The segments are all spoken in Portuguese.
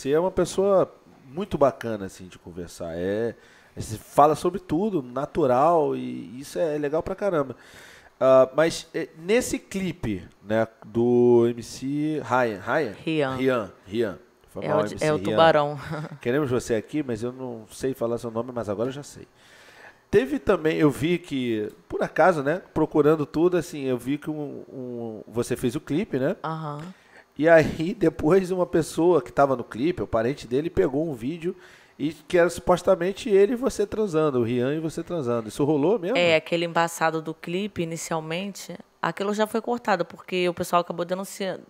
Você é uma pessoa muito bacana, assim, de conversar. É, é, você fala sobre tudo, natural, e isso é legal pra caramba. Uh, mas é, nesse clipe, né, do MC Ryan, Ryan? Rian. Rian, Rian. É, é o, é o Tubarão. Queremos você aqui, mas eu não sei falar seu nome, mas agora eu já sei. Teve também, eu vi que, por acaso, né? Procurando tudo, assim, eu vi que um, um você fez o clipe, né? Aham. Uhum. E aí depois uma pessoa que estava no clipe, o parente dele, pegou um vídeo e que era supostamente ele e você transando, o Rian e você transando. Isso rolou mesmo? É, aquele embaçado do clipe inicialmente, aquilo já foi cortado, porque o pessoal acabou denunciando.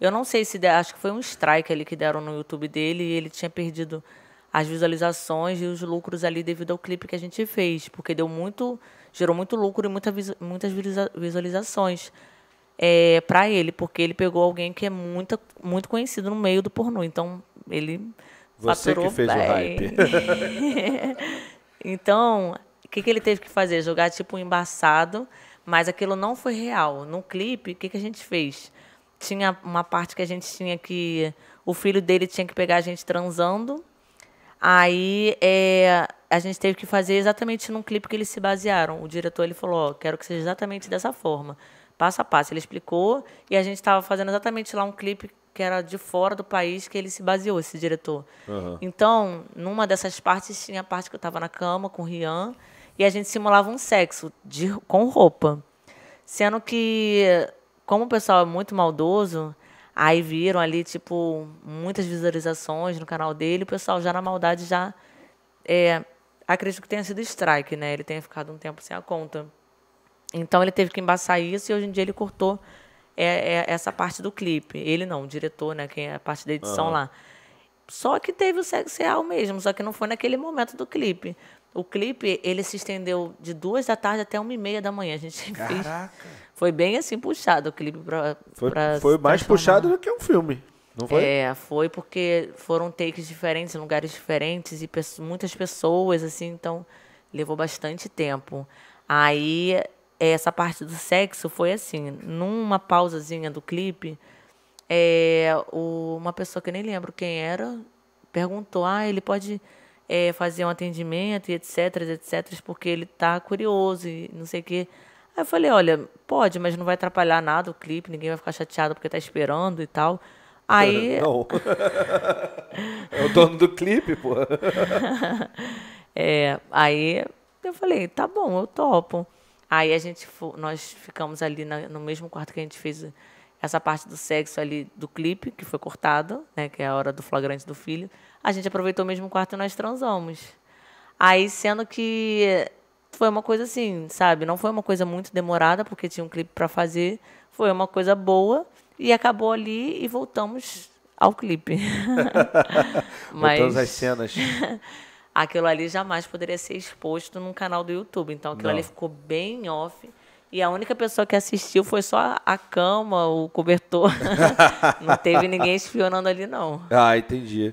Eu não sei se, der, acho que foi um strike ali que deram no YouTube dele e ele tinha perdido as visualizações e os lucros ali devido ao clipe que a gente fez, porque deu muito, gerou muito lucro e muita, muitas visualizações é, para ele, porque ele pegou alguém que é muito, muito conhecido no meio do pornô. Então, ele Você que fez bem. o hype. então, o que, que ele teve que fazer? Jogar tipo um embaçado, mas aquilo não foi real. No clipe, o que, que a gente fez? Tinha uma parte que a gente tinha que. O filho dele tinha que pegar a gente transando. Aí é, a gente teve que fazer exatamente num clipe que eles se basearam. O diretor ele falou: oh, quero que seja exatamente dessa forma passo a passo. Ele explicou e a gente estava fazendo exatamente lá um clipe que era de fora do país que ele se baseou, esse diretor. Uhum. Então, numa dessas partes tinha a parte que eu estava na cama com o Rian e a gente simulava um sexo de, com roupa. Sendo que, como o pessoal é muito maldoso, aí viram ali, tipo, muitas visualizações no canal dele, o pessoal já na maldade já. É, acredito que tenha sido strike, né? Ele tenha ficado um tempo sem a conta. Então ele teve que embaçar isso e hoje em dia ele cortou é, é, essa parte do clipe. Ele não, o diretor, né? Quem é a parte da edição uhum. lá. Só que teve o sexo real mesmo, só que não foi naquele momento do clipe. O clipe, ele se estendeu de duas da tarde até uma e meia da manhã. A gente Caraca. fez. Foi bem assim puxado o clipe para. Foi, foi mais puxado do que um filme. Não foi? É, foi porque foram takes diferentes, em lugares diferentes e pe muitas pessoas, assim, então levou bastante tempo. Aí essa parte do sexo foi assim, numa pausazinha do clipe, é, o, uma pessoa que eu nem lembro quem era perguntou: ah, ele pode é, fazer um atendimento e etc, etc, porque ele tá curioso e não sei o quê. Aí eu falei: olha, pode, mas não vai atrapalhar nada o clipe, ninguém vai ficar chateado porque tá esperando e tal. Aí. Não. é o dono do clipe, pô. é, aí eu falei: tá bom, eu topo. Aí a gente nós ficamos ali na, no mesmo quarto que a gente fez essa parte do sexo ali do clipe, que foi cortado, né, que é a hora do flagrante do filho. A gente aproveitou o mesmo quarto e nós transamos. Aí sendo que foi uma coisa assim, sabe? Não foi uma coisa muito demorada, porque tinha um clipe para fazer. Foi uma coisa boa e acabou ali e voltamos ao clipe. Mas... todas as cenas. aquilo ali jamais poderia ser exposto num canal do YouTube. Então aquilo Não. ali ficou bem off. E a única pessoa que assistiu foi só a cama, o cobertor. não teve ninguém espionando ali, não. Ah, entendi.